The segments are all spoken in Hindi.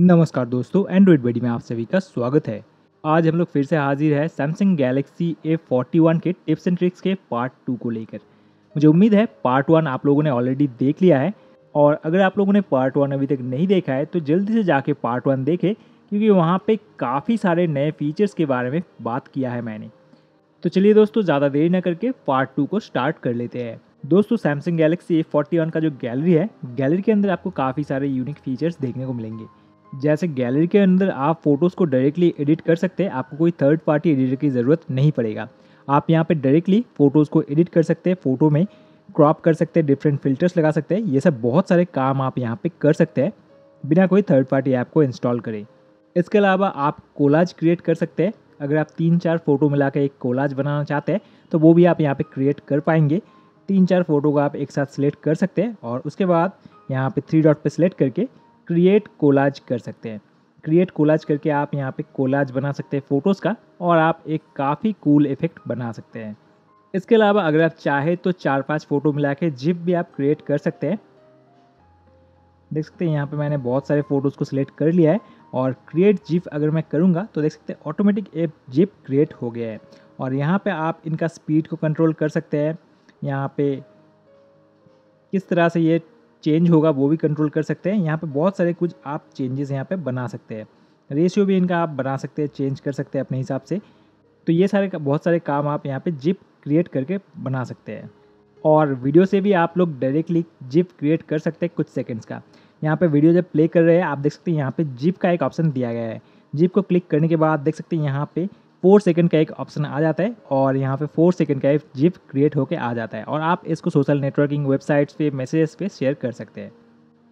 नमस्कार दोस्तों एंड्रॉइड बडी में आप सभी का स्वागत है आज हम लोग फिर से हाजिर है Samsung Galaxy A forty one के टिप्स एंड ट्रिक्स के पार्ट टू को लेकर मुझे उम्मीद है पार्ट वन आप लोगों ने ऑलरेडी देख लिया है और अगर आप लोगों ने पार्ट वन अभी तक नहीं देखा है तो जल्दी से जाके पार्ट वन देखें क्योंकि वहाँ पर काफ़ी सारे नए फीचर्स के बारे में बात किया है मैंने तो चलिए दोस्तों ज़्यादा देर न करके पार्ट टू को स्टार्ट कर लेते हैं दोस्तों Samsung Galaxy A forty one का जो गैलरी है गैलरी के अंदर आपको काफ़ी सारे यूनिक फीचर्स देखने को मिलेंगे जैसे गैलरी के अंदर आप फोटोज़ को डायरेक्टली एडिट कर सकते हैं आपको कोई थर्ड पार्टी एडिटर की ज़रूरत नहीं पड़ेगा आप यहाँ पे डायरेक्टली फ़ोटोज़ को एडिट कर सकते हैं फ़ोटो में क्रॉप कर सकते हैं डिफरेंट फिल्टर्स लगा सकते हैं ये सब बहुत सारे काम आप यहाँ पे कर सकते हैं बिना कोई थर्ड पार्टी ऐप को इंस्टॉल करें इसके अलावा आप कोलाज क्रिएट कर सकते हैं अगर आप तीन चार फ़ोटो मिला के एक कोलाज बनाना चाहते हैं तो वो भी आप यहाँ पे क्रिएट कर पाएंगे तीन चार फ़ोटो को आप एक साथ सिलेक्ट कर सकते हैं और उसके बाद यहाँ पे थ्री डॉट पे सिलेक्ट करके क्रिएट कोलाज कर सकते हैं क्रिएट कोलाज करके आप यहाँ पे कोलाज बना सकते हैं फ़ोटोज़ का और आप एक काफ़ी कूल इफ़ेक्ट बना सकते हैं इसके अलावा अगर आप चाहें तो चार पांच फ़ोटो मिला के जिप भी आप क्रिएट कर सकते हैं देख सकते हैं यहाँ पे मैंने बहुत सारे फ़ोटोज़ को सिलेक्ट कर लिया है और क्रिएट जिप अगर मैं करूँगा तो देख सकते हैं ऑटोमेटिक एप जिप क्रिएट हो गया है और यहाँ पर आप इनका स्पीड को कंट्रोल कर सकते हैं यहाँ पर किस तरह से ये चेंज होगा वो भी कंट्रोल कर सकते हैं यहाँ पे बहुत सारे कुछ आप चेंजेस यहाँ पे बना सकते हैं रेशियो भी इनका आप बना सकते हैं चेंज कर सकते हैं अपने हिसाब से तो ये सारे बहुत सारे काम आप यहाँ पे जिप क्रिएट करके बना सकते हैं और वीडियो से भी आप लोग डायरेक्टली जिप क्रिएट कर सकते हैं कुछ सेकेंड्स का यहाँ पे वीडियो जब प्ले कर रहे हैं आप देख सकते हैं यहाँ पे जिप का एक ऑप्शन दिया गया है जिप को क्लिक करने के बाद देख सकते हैं यहाँ पे फोर सेकंड का एक ऑप्शन आ जाता है और यहाँ पे फोर सेकंड का एक जिप क्रिएट होकर आ जाता है और आप इसको सोशल नेटवर्किंग वेबसाइट्स पे मैसेजेस पे शेयर कर सकते हैं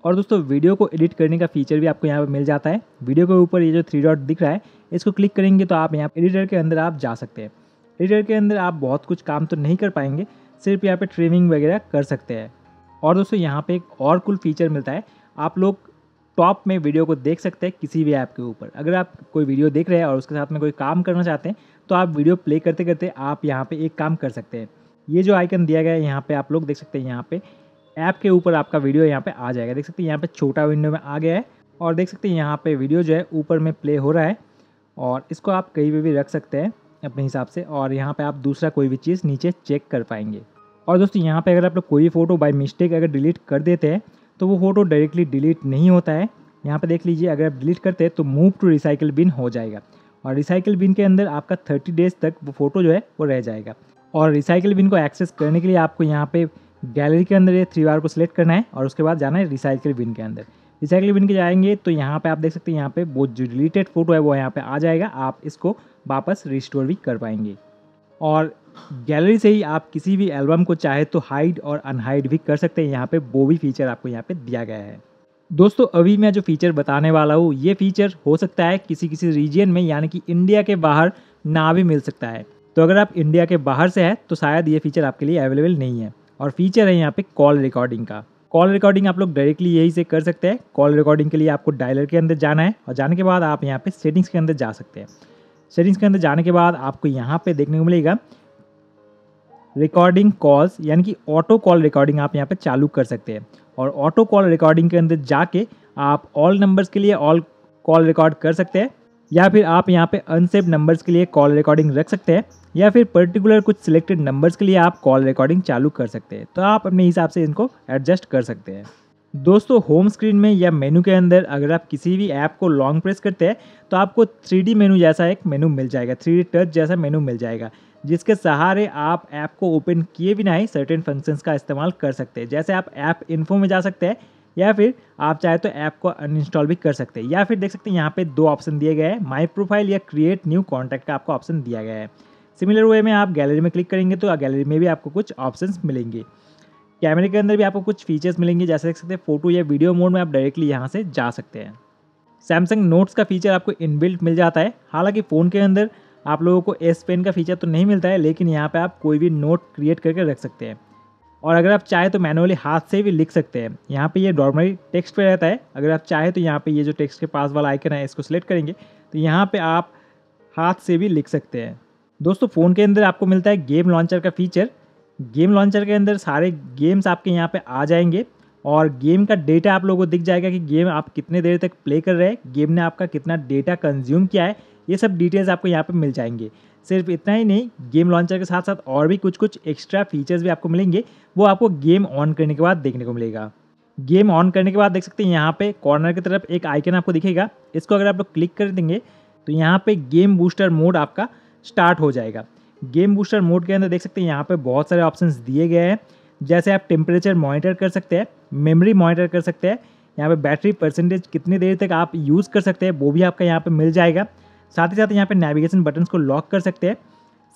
और दोस्तों वीडियो को एडिट करने का फीचर भी आपको यहाँ पर मिल जाता है वीडियो के ऊपर ये जो थ्री डॉट दिख रहा है इसको क्लिक करेंगे तो आप यहाँ एडिटर के अंदर आप जा सकते हैं एडिटर के अंदर आप बहुत कुछ काम तो नहीं कर पाएंगे सिर्फ यहाँ पर ट्रिमिंग वगैरह कर सकते हैं और दोस्तों यहाँ पर एक और कुल फीचर मिलता है आप लोग टॉप में वीडियो को देख सकते हैं किसी भी ऐप के ऊपर अगर आप कोई वीडियो देख रहे हैं और उसके साथ में कोई काम करना चाहते हैं तो आप वीडियो प्ले करते करते आप यहाँ पर एक काम कर सकते हैं ये जो आइकन दिया गया है यहाँ पर आप लोग देख सकते हैं यहाँ पर ऐप के ऊपर आपका वीडियो यहाँ पे आ जाएगा देख सकते हैं यहाँ पे छोटा विंडो में आ गया है और देख सकते हैं यहाँ पे वीडियो जो है ऊपर में प्ले हो रहा है और इसको आप कहीं पर भी रख सकते हैं अपने हिसाब से और यहाँ पे आप दूसरा कोई भी चीज़ नीचे चेक कर पाएंगे और दोस्तों यहाँ पे अगर आप लोग कोई फ़ोटो बाय मिस्टेक अगर डिलीट कर देते हैं तो वो फ़ोटो डायरेक्टली डिलीट नहीं होता है यहाँ पर देख लीजिए अगर आप डिलीट करते हैं तो मूव टू रिसाइकिल बिन हो जाएगा और रिसाइकिल बिन के अंदर आपका थर्टी डेज तक वो फ़ोटो जो है वो रह जाएगा और रिसाइकिल बिन को एक्सेस करने के लिए आपको यहाँ पे गैलरी के अंदर ये थ्री बार को सिलेक्ट करना है और उसके बाद जाना है रिसाइकिल बिन के अंदर रिसाइकिल बिन के जाएंगे तो यहाँ पे आप देख सकते हैं यहाँ पे वो जो डिलीटेड फोटो है वो यहाँ पे आ जाएगा आप इसको वापस रिस्टोर भी कर पाएंगे और गैलरी से ही आप किसी भी एल्बम को चाहे तो हाइड और अनहाइड भी कर सकते हैं यहाँ पे वो भी फीचर आपको यहाँ पे दिया गया है दोस्तों अभी मैं जो फीचर बताने वाला हूँ ये फीचर हो सकता है किसी किसी रीजन में यानी कि इंडिया के बाहर ना भी मिल सकता है तो अगर आप इंडिया के बाहर से हैं तो शायद ये फीचर आपके लिए अवेलेबल नहीं है और फीचर है यहाँ पे कॉल रिकॉर्डिंग का कॉल रिकॉर्डिंग आप लोग डायरेक्टली यही से कर सकते हैं कॉल रिकॉर्डिंग के लिए आपको डायलर के अंदर जाना है और जाने के बाद आप यहाँ पे सेटिंग्स के अंदर जा सकते हैं सेटिंग्स के अंदर जाने के बाद आपको यहाँ पे देखने को मिलेगा रिकॉर्डिंग कॉल्स यानी कि ऑटो कॉल रिकॉर्डिंग आप यहाँ पर चालू कर सकते हैं और ऑटो कॉल रिकॉर्डिंग के अंदर जाके आप ऑल नंबर्स के लिए ऑल कॉल रिकॉर्ड कर सकते हैं या फिर आप यहाँ पे अनसेव नंबर्स के लिए कॉल रिकॉर्डिंग रख सकते हैं या फिर पर्टिकुलर कुछ सिलेक्टेड नंबर्स के लिए आप कॉल रिकॉर्डिंग चालू कर सकते हैं तो आप अपने हिसाब से इनको एडजस्ट कर सकते हैं दोस्तों होम स्क्रीन में या मेनू के अंदर अगर आप किसी भी ऐप को लॉन्ग प्रेस करते हैं तो आपको थ्री मेनू जैसा एक मेनू मिल जाएगा थ्री टच जैसा मेनू मिल जाएगा जिसके सहारे आप ऐप को ओपन किए बिना ही सर्टेन फंक्शंस का इस्तेमाल कर सकते हैं जैसे आप ऐप इन्फो में जा सकते हैं या फिर आप चाहे तो ऐप को अनइंस्टॉल भी कर सकते हैं या फिर देख सकते हैं यहाँ पे दो ऑप्शन दिए गए हैं माई प्रोफाइल या क्रिएट न्यू कॉन्टैक्ट का आपको ऑप्शन दिया गया है सिमिलर वे में आप गैलरी में क्लिक करेंगे तो गैलरी में भी आपको कुछ ऑप्शन मिलेंगे कैमरे के अंदर भी आपको कुछ फीचर्स मिलेंगे जैसे देख सकते हैं फोटो या वीडियो मोड में आप डायरेक्टली यहाँ से जा सकते हैं सैमसंग नोट्स का फीचर आपको इनबिल्ट मिल जाता है हालांकि फ़ोन के अंदर आप लोगों को एस पेन का फीचर तो नहीं मिलता है लेकिन यहाँ पर आप कोई भी नोट क्रिएट करके रख सकते हैं और अगर आप चाहे तो मैनुअली हाथ से भी लिख सकते हैं यहाँ पे ये नॉर्मली टेक्स्ट पे रहता है अगर आप चाहे तो यहाँ पे ये जो टेक्स्ट के पास वाला आइकन है इसको सिलेक्ट करेंगे तो यहाँ पे आप हाथ से भी लिख सकते हैं दोस्तों फ़ोन के अंदर आपको मिलता है गेम लॉन्चर का फीचर गेम लॉन्चर के अंदर सारे गेम्स आपके यहाँ पर आ जाएंगे और गेम का डेटा आप लोगों को दिख जाएगा कि गेम आप कितने देर तक प्ले कर रहे हैं गेम ने आपका कितना डेटा कंज्यूम किया है ये सब डिटेल्स आपको यहाँ पर मिल जाएंगे सिर्फ इतना ही नहीं गेम लॉन्चर के साथ साथ और भी कुछ कुछ एक्स्ट्रा फीचर्स भी आपको मिलेंगे वो आपको गेम ऑन करने के बाद देखने को मिलेगा गेम ऑन करने के बाद देख सकते हैं यहाँ पे कॉर्नर की तरफ एक आइकन आपको दिखेगा इसको अगर आप लोग क्लिक कर देंगे तो यहाँ पे गेम बूस्टर मोड आपका स्टार्ट हो जाएगा गेम बूस्टर मोड के अंदर देख सकते हैं यहाँ पे बहुत सारे ऑप्शंस दिए गए हैं जैसे आप टेम्परेचर मॉनिटर कर सकते हैं मेमोरी मॉनिटर कर सकते हैं यहाँ पे बैटरी परसेंटेज कितनी देर तक आप यूज़ कर सकते हैं वो भी आपका यहाँ पे मिल जाएगा साथ ही साथ यहाँ पे नेविगेशन बटन्स को लॉक कर सकते हैं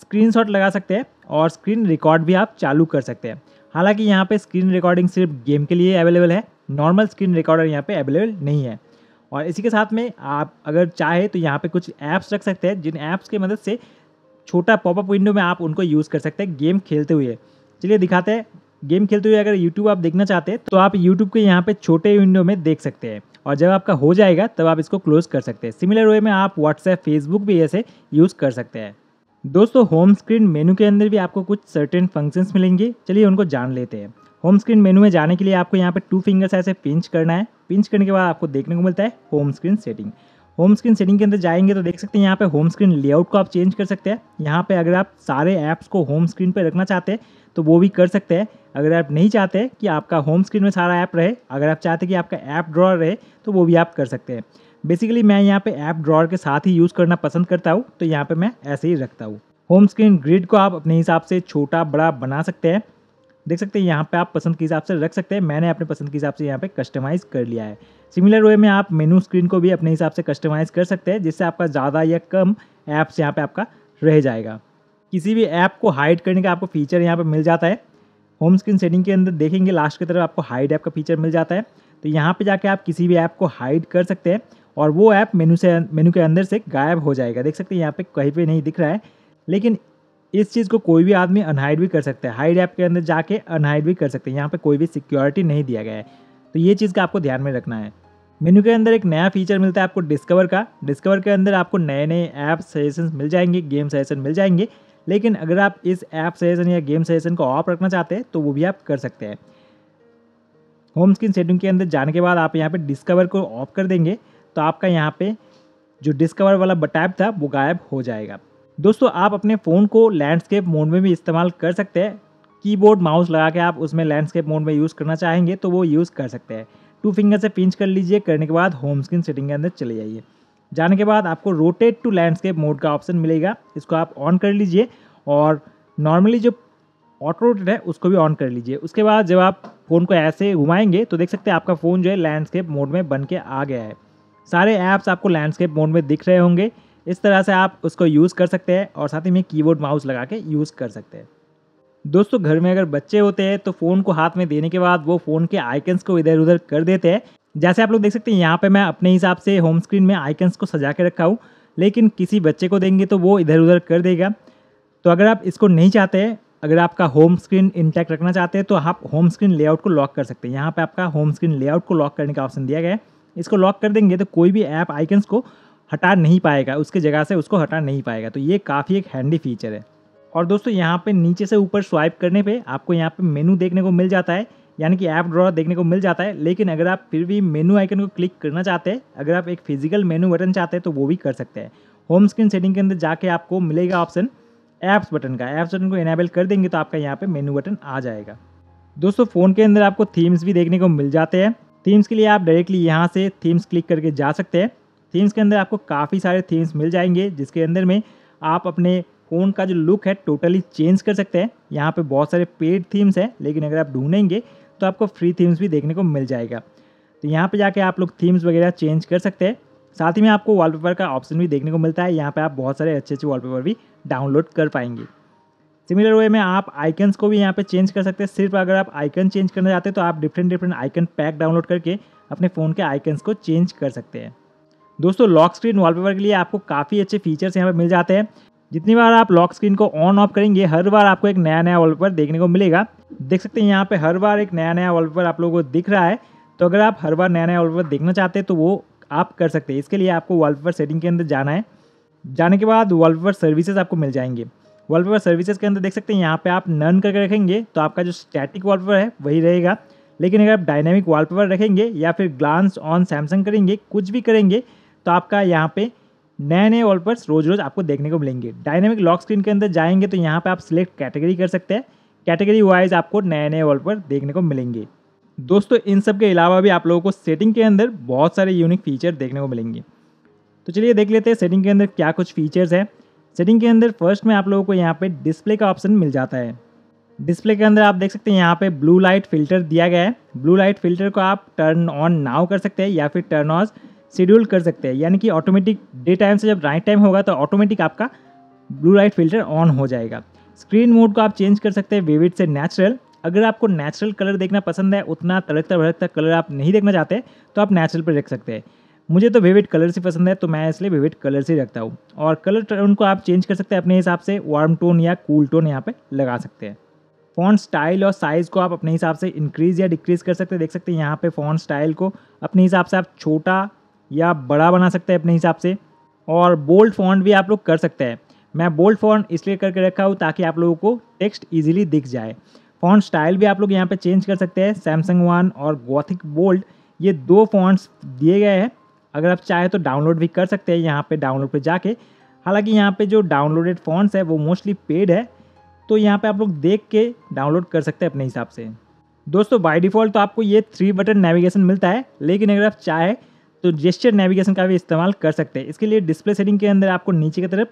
स्क्रीनशॉट लगा सकते हैं और स्क्रीन रिकॉर्ड भी आप चालू कर सकते हैं हालांकि यहाँ पे स्क्रीन रिकॉर्डिंग सिर्फ गेम के लिए अवेलेबल है नॉर्मल स्क्रीन रिकॉर्डर यहाँ पे अवेलेबल नहीं है और इसी के साथ में आप अगर चाहे तो यहाँ पे कुछ ऐप्स रख सकते हैं जिन ऐप्स की मदद से छोटा पॉपअप विंडो में आप उनको यूज़ कर सकते हैं गेम खेलते हुए चलिए दिखाते हैं गेम खेलते हुए अगर यूट्यूब आप देखना चाहते हैं तो आप यूट्यूब के यहाँ पे छोटे विंडो में देख सकते हैं और जब आपका हो जाएगा तब आप इसको क्लोज कर सकते हैं सिमिलर वे में आप व्हाट्सएप फेसबुक भी ऐसे यूज़ कर सकते हैं दोस्तों होम स्क्रीन मेनू के अंदर भी आपको कुछ सर्टेन फंक्शंस मिलेंगे चलिए उनको जान लेते हैं होम स्क्रीन मेनू में जाने के लिए आपको यहाँ पे टू फिंगर्स ऐसे पिंच करना है पिंच करने के बाद आपको देखने को मिलता है home screen setting home screen setting के अंदर जाएंगे तो देख सकते हैं यहाँ पे होम स्क्रीन लेआउट को आप चेंज कर सकते हैं यहाँ पे अगर आप सारे ऐप्स को होम स्क्रीन पे रखना चाहते हैं तो वो भी कर सकते हैं अगर आप नहीं चाहते कि आपका होम स्क्रीन में सारा ऐप रहे अगर आप चाहते कि आपका ऐप ड्रॉ रहे तो वो भी आप कर सकते हैं बेसिकली मैं यहाँ पर ऐप ड्रॉर के साथ ही यूज़ करना पसंद करता हूँ तो यहाँ पर मैं ऐसे ही रखता हूँ होम स्क्रीन ग्रिड को आप अपने हिसाब से छोटा बड़ा बना सकते हैं देख सकते हैं यहाँ पे आप पसंद के हिसाब से रख सकते हैं मैंने अपने पसंद के हिसाब से यहाँ पे कस्टमाइज़ कर लिया है सिमिलर वे में आप मेनू स्क्रीन को भी अपने हिसाब से कस्टमाइज़ कर सकते हैं जिससे आपका ज़्यादा या कम ऐप्स यहाँ पर आपका रह जाएगा किसी भी ऐप को हाइड करने का आपको फीचर यहाँ पर मिल जाता है होम स्क्रीन सेटिंग के अंदर देखेंगे लास्ट की तरफ आपको हाइड ऐप का फीचर मिल जाता है तो यहाँ पर जाके आप किसी भी ऐप को हाइड कर सकते हैं और वो ऐप मेनू से मेनू के अंदर से गायब हो जाएगा देख सकते हैं यहाँ पे कहीं पे नहीं दिख रहा है लेकिन इस चीज़ को कोई भी आदमी अनहाइड भी कर सकता है हाइड ऐप के अंदर जाके अनहाइड भी कर सकते हैं यहाँ पर कोई भी सिक्योरिटी नहीं दिया गया है तो ये चीज़ का आपको ध्यान में रखना है मेन्यू के अंदर एक नया फीचर मिलता है आपको डिस्कवर का डिस्कवर के अंदर आपको नए नए ऐप सजेशन मिल जाएंगे गेम सजेशन मिल जाएंगे लेकिन अगर आप इस ऐप सजेशन या गेम सजेशन को ऑफ रखना चाहते हैं तो वो भी आप कर सकते हैं होम स्क्रीन सेटिंग के अंदर जाने के बाद आप यहाँ पे डिस्कवर को ऑफ कर देंगे तो आपका यहाँ पे जो डिस्कवर वाला बटैब था वो गायब हो जाएगा दोस्तों आप अपने फ़ोन को लैंडस्केप मोड में भी इस्तेमाल कर सकते हैं कीबोर्ड माउस लगा के आप उसमें लैंडस्केप मोड में यूज़ करना चाहेंगे तो वो यूज़ कर सकते हैं टू फिंगर से पिंच कर लीजिए करने के बाद होम स्क्रीन सेटिंग के अंदर चले जाइए जाने के बाद आपको रोटेट टू लैंडस्केप मोड का ऑप्शन मिलेगा इसको आप ऑन कर लीजिए और नॉर्मली जो ऑटो रोटेट है उसको भी ऑन कर लीजिए उसके बाद जब आप फ़ोन को ऐसे घुमाएंगे तो देख सकते हैं आपका फ़ोन जो है लैंडस्केप मोड में बन के आ गया है सारे ऐप्स आपको लैंडस्केप मोड में दिख रहे होंगे इस तरह से आप उसको यूज़ कर सकते हैं और साथ ही में कीबोर्ड माउस लगा के यूज़ कर सकते हैं दोस्तों घर में अगर बच्चे होते हैं तो फ़ोन को हाथ में देने के बाद वो फ़ोन के आइकन्स को इधर उधर कर देते हैं जैसे आप लोग देख सकते हैं यहाँ पे मैं अपने हिसाब से होम स्क्रीन में आइकन्स को सजा के रखा हूँ लेकिन किसी बच्चे को देंगे तो वो इधर उधर कर देगा तो अगर आप इसको नहीं चाहते अगर आपका होम स्क्रीन इंटैक्ट रखना चाहते हैं तो आप होम स्क्रीन लेआउट को लॉक कर सकते हैं यहाँ पर आपका होम स्क्रीन लेआउट को लॉक करने का ऑप्शन दिया गया है इसको लॉक कर देंगे तो कोई भी ऐप आइकन्स को हटा नहीं पाएगा उसके जगह से उसको हटा नहीं पाएगा तो ये काफ़ी एक हैंडी फीचर है और दोस्तों यहाँ पे नीचे से ऊपर स्वाइप करने पे आपको यहाँ पे मेनू देखने को मिल जाता है यानी कि ऐप ड्रॉ देखने को मिल जाता है लेकिन अगर आप फिर भी मेनू आइकन को क्लिक करना चाहते हैं अगर आप एक फिजिकल मेनू बटन चाहते हैं तो वो भी कर सकते हैं होम स्क्रीन सेटिंग के अंदर जाके आपको मिलेगा ऑप्शन ऐप्स बटन का ऐप्स बटन को इनेबल कर देंगे तो आपका यहाँ पर मेनू बटन आ जाएगा दोस्तों फ़ोन के अंदर आपको थीम्स भी देखने को मिल जाते हैं थीम्स के लिए आप डायरेक्टली यहाँ से थीम्स क्लिक करके जा सकते हैं थीम्स के अंदर आपको काफ़ी सारे थीम्स मिल जाएंगे जिसके अंदर में आप अपने फ़ोन का जो लुक है टोटली चेंज कर सकते हैं यहाँ पे बहुत सारे पेड थीम्स हैं लेकिन अगर आप ढूंढेंगे तो आपको फ्री थीम्स भी देखने को मिल जाएगा तो यहाँ पे जाके आप लोग थीम्स वगैरह चेंज कर सकते हैं साथ ही में आपको वॉलपेपर का ऑप्शन भी देखने को मिलता है यहाँ पे आप बहुत सारे अच्छे अच्छे वॉलपेपर भी डाउनलोड कर पाएंगे सिमिलर वे में आप आइकन्स को भी यहाँ पर चेंज कर सकते हैं सिर्फ अगर आप आइकन चेंज करना चाहते हैं तो आप different different icon pack download करके अपने फ़ोन के आइकन्स को चेंज कर सकते हैं दोस्तों लॉक स्क्रीन वॉलपेपर के लिए आपको काफ़ी अच्छे फीचर्स यहाँ पर मिल जाते हैं जितनी बार आप लॉक स्क्रीन को ऑन ऑफ करेंगे हर बार आपको एक नया नया वॉलपेपर देखने को मिलेगा देख सकते हैं यहाँ पे हर बार एक नया नया वॉलपेपर आप लोगों को दिख रहा है तो अगर आप हर बार नया नया वॉलपेपर देखना चाहते हैं तो वो आप कर सकते हैं इसके लिए आपको वॉलपेपर सेटिंग के अंदर जाना है जाने के बाद वॉलपेपर सर्विसेज आपको मिल जाएंगे वॉलपेपर सर्विसेज के अंदर देख सकते हैं यहाँ पे आप नन करके रखेंगे तो आपका जो स्टैटिक वॉलपेपर है वही रहेगा लेकिन अगर आप डायनेमिक वॉलपेपर रखेंगे या फिर ग्लांस ऑन सैमसंग करेंगे कुछ भी करेंगे तो आपका यहाँ पे नए नए वॉलपर्स रोज रोज आपको देखने को मिलेंगे डायनेमिक लॉक स्क्रीन के अंदर जाएंगे तो यहाँ पे आप सिलेक्ट कैटेगरी कर सकते हैं कैटेगरी वाइज आपको नए नए वॉलपर देखने को मिलेंगे दोस्तों इन सब के अलावा भी आप लोगों को सेटिंग के अंदर बहुत सारे यूनिक फीचर देखने को मिलेंगे तो चलिए देख लेते हैं सेटिंग के अंदर क्या कुछ फीचर्स है सेटिंग के अंदर फर्स्ट में आप लोगों को यहाँ पे डिस्प्ले का ऑप्शन मिल जाता है डिस्प्ले के अंदर आप देख सकते हैं यहाँ पे ब्लू लाइट फिल्टर दिया गया है ब्लू लाइट फिल्टर को आप टर्न ऑन नाउ कर सकते हैं या फिर टर्न ऑफ शेड्यूल कर सकते हैं यानी कि ऑटोमेटिक डे टाइम से जब राइट टाइम होगा तो ऑटोमेटिक आपका ब्लू लाइट फिल्टर ऑन हो जाएगा स्क्रीन मोड को आप चेंज कर सकते हैं विविड से नेचुरल अगर आपको नेचुरल कलर देखना पसंद है उतना तड़कता भड़कता कलर आप नहीं देखना चाहते तो आप नेचुरल पर रख सकते हैं मुझे तो विविड कलर से पसंद है तो मैं इसलिए विविड कलर से रखता हूँ और कलर टोन को आप चेंज कर सकते हैं अपने हिसाब से वार्म टोन या कूल टोन यहाँ पर लगा सकते हैं फोन स्टाइल और साइज़ को आप अपने हिसाब से इंक्रीज़ या डिक्रीज़ कर सकते हैं देख सकते हैं यहाँ पे फ़ोन स्टाइल को अपने हिसाब से आप छोटा या आप बड़ा बना सकते हैं अपने हिसाब से और बोल्ड फॉन्ट भी आप लोग कर सकते हैं मैं बोल्ड फॉन्ट इसलिए करके रखा हूँ ताकि आप लोगों को टेक्स्ट ईजिली दिख जाए फॉन्ट स्टाइल भी आप लोग यहाँ पे चेंज कर सकते हैं सैमसंग वन और गोथिक बोल्ड ये दो फॉन्ट्स दिए गए हैं अगर आप चाहें तो डाउनलोड भी कर सकते हैं यहाँ पर डाउनलोड पर जाके हालांकि यहाँ पे जो डाउनलोडेड फॉन्ट्स है वो मोस्टली पेड है तो यहाँ पे आप लोग देख के डाउनलोड कर सकते हैं अपने हिसाब से दोस्तों बाय डिफ़ॉल्ट तो आपको ये थ्री बटन नेविगेशन मिलता है लेकिन अगर आप चाहे तो जेस्चर नेविगेशन का भी इस्तेमाल कर सकते हैं इसके लिए डिस्प्ले सेटिंग के अंदर आपको नीचे की तरफ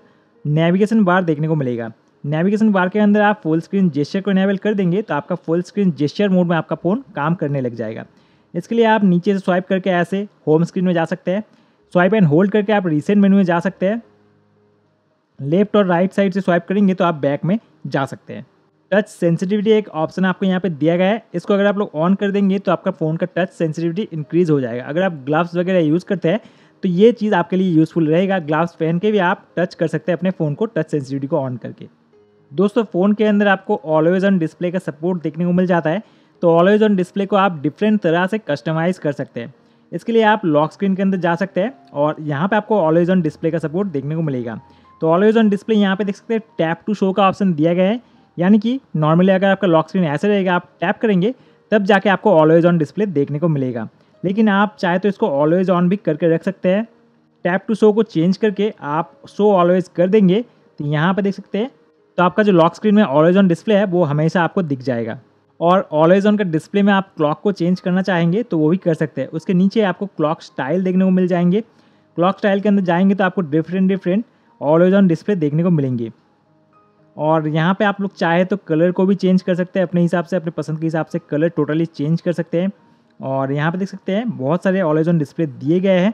नेविगेशन बार देखने को मिलेगा नेविगेशन बार के अंदर आप फुल स्क्रीन जेस्चर को इनेबल कर देंगे तो आपका फुल स्क्रीन जेस्चर मोड में आपका फ़ोन काम करने लग जाएगा इसके लिए आप नीचे से स्वाइप करके ऐसे होम स्क्रीन में जा सकते हैं स्वाइप एंड होल्ड करके आप रिसेंट मेन्यू में जा सकते हैं लेफ्ट और राइट साइड से स्वाइप करेंगे तो आप बैक में जा सकते हैं टच सेंसिटिविटी एक ऑप्शन आपको यहाँ पे दिया गया है इसको अगर आप लोग ऑन कर देंगे तो आपका फ़ोन का टच सेंसिटिविटी इंक्रीज़ हो जाएगा अगर आप ग्लव्स वगैरह यूज़ करते हैं तो ये चीज़ आपके लिए यूज़फुल रहेगा ग्लव्स पहन के भी आप टच कर सकते हैं अपने फ़ोन को टच सेंसिटिविटी को ऑन करके दोस्तों फ़ोन के अंदर आपको ऑलवेज ऑन डिस्प्ले का सपोर्ट देखने को मिल जाता है तो ऑलवेज ऑन डिस्प्ले को आप डिफरेंट तरह से कस्टमाइज़ कर सकते हैं इसके लिए आप लॉक स्क्रीन के अंदर जा सकते हैं और यहाँ पर आपको ऑलवेज ऑन डिस्प्ले का सपोर्ट देखने को मिलेगा तो ऑलवेज ऑन डिस्प्ले यहाँ पे देख सकते हैं टैप टू शो का ऑप्शन दिया गया है यानी कि नॉर्मली अगर आपका लॉक स्क्रीन ऐसे रहेगा आप टैप करेंगे तब जाके आपको ऑलवेज ऑन डिस्प्ले देखने को मिलेगा लेकिन आप चाहे तो इसको ऑलवेज ऑन भी करके रख सकते हैं टैप टू शो को चेंज करके आप शो ऑलवेज कर देंगे तो यहाँ पर देख सकते हैं तो आपका जो लॉक स्क्रीन में ऑलवेज ऑन डिस्प्ले है वो हमेशा आपको दिख जाएगा और ऑलवेज ऑन का डिस्प्ले में आप क्लॉक को चेंज करना चाहेंगे तो वो भी कर सकते हैं उसके नीचे आपको क्लॉक स्टाइल देखने को मिल जाएंगे क्लॉक स्टाइल के अंदर जाएंगे तो आपको different different always on display देखने को मिलेंगे और यहाँ पे आप लोग चाहे तो कलर को भी चेंज कर सकते हैं अपने हिसाब से अपने पसंद के हिसाब से कलर टोटली चेंज कर सकते हैं और यहाँ पे देख सकते हैं बहुत सारे ऑलेजन डिस्प्ले दिए गए हैं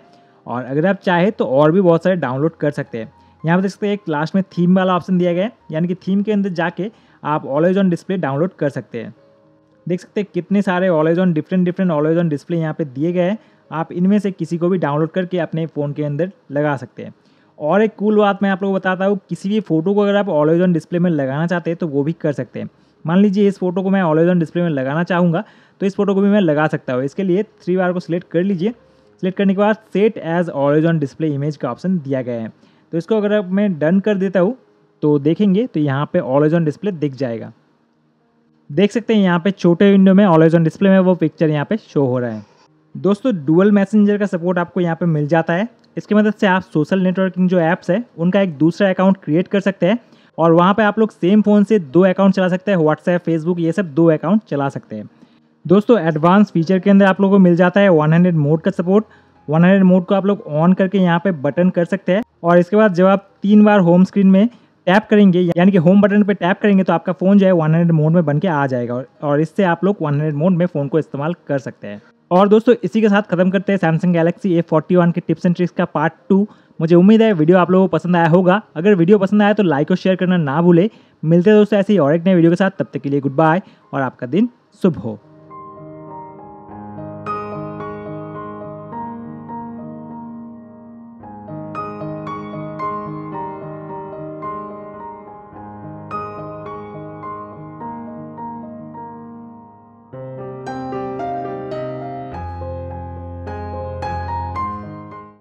और अगर आप चाहे तो और भी बहुत सारे डाउनलोड कर सकते हैं यहाँ पर देख सकते हैं एक लास्ट में थीम वाला ऑप्शन दिया गया है यानी कि थीम के अंदर जाके आप ऑलेजन डिस्प्ले डाउनलोड कर सकते हैं देख सकते हैं कितने सारे always on different different always on display यहाँ पर दिए गए हैं आप इनमें से किसी को भी डाउनलोड करके अपने फ़ोन के अंदर लगा सकते हैं और एक कूल बात मैं आप लोगों को बताता हूँ किसी भी फोटो को अगर आप ऑलवेज ऑन डिस्प्ले में लगाना चाहते हैं तो वो भी कर सकते हैं मान लीजिए इस फोटो को मैं ऑलवेज ऑन डिस्प्ले में लगाना चाहूँगा तो इस फोटो को भी मैं लगा सकता हूँ इसके लिए थ्री बार को सिलेक्ट कर लीजिए सिलेक्ट करने के बाद set as always on display image का ऑप्शन दिया गया है तो इसको अगर मैं डन कर देता हूँ तो देखेंगे तो यहाँ पर ऑलवेज ऑन डिस्प्ले दिख जाएगा देख सकते हैं यहाँ पे छोटे विंडो में ऑलवेज ऑन डिस्प्ले में वो पिक्चर यहाँ पे शो हो रहा है दोस्तों डुअल मैसेंजर का सपोर्ट आपको यहाँ पे मिल जाता है इसकी मदद से आप सोशल नेटवर्किंग जो ऐप्स है उनका एक दूसरा अकाउंट क्रिएट कर सकते हैं और वहाँ पर आप लोग सेम फ़ोन से दो अकाउंट चला सकते हैं व्हाट्सएप फेसबुक ये सब दो अकाउंट चला सकते हैं दोस्तों एडवांस फीचर के अंदर आप लोगों को मिल जाता है 100 मोड का सपोर्ट 100 मोड को आप लोग ऑन करके यहाँ पे बटन कर सकते हैं और इसके बाद जब आप तीन बार होम स्क्रीन में टैप करेंगे यानी कि होम बटन पर टैप करेंगे तो आपका फ़ोन जो है वन मोड में बन के आ जाएगा और इससे आप लोग वन मोड में फ़ोन को इस्तेमाल कर सकते हैं और दोस्तों इसी के साथ खत्म करते हैं Samsung Galaxy A forty one के टिप्स एंड ट्रिक्स का पार्ट टू मुझे उम्मीद है वीडियो आप लोगों को पसंद आया होगा अगर वीडियो पसंद आया तो लाइक और शेयर करना ना भूले मिलते हैं दोस्तों ऐसे ही और एक नए वीडियो के साथ तब तक के लिए गुड बाय और आपका दिन शुभ हो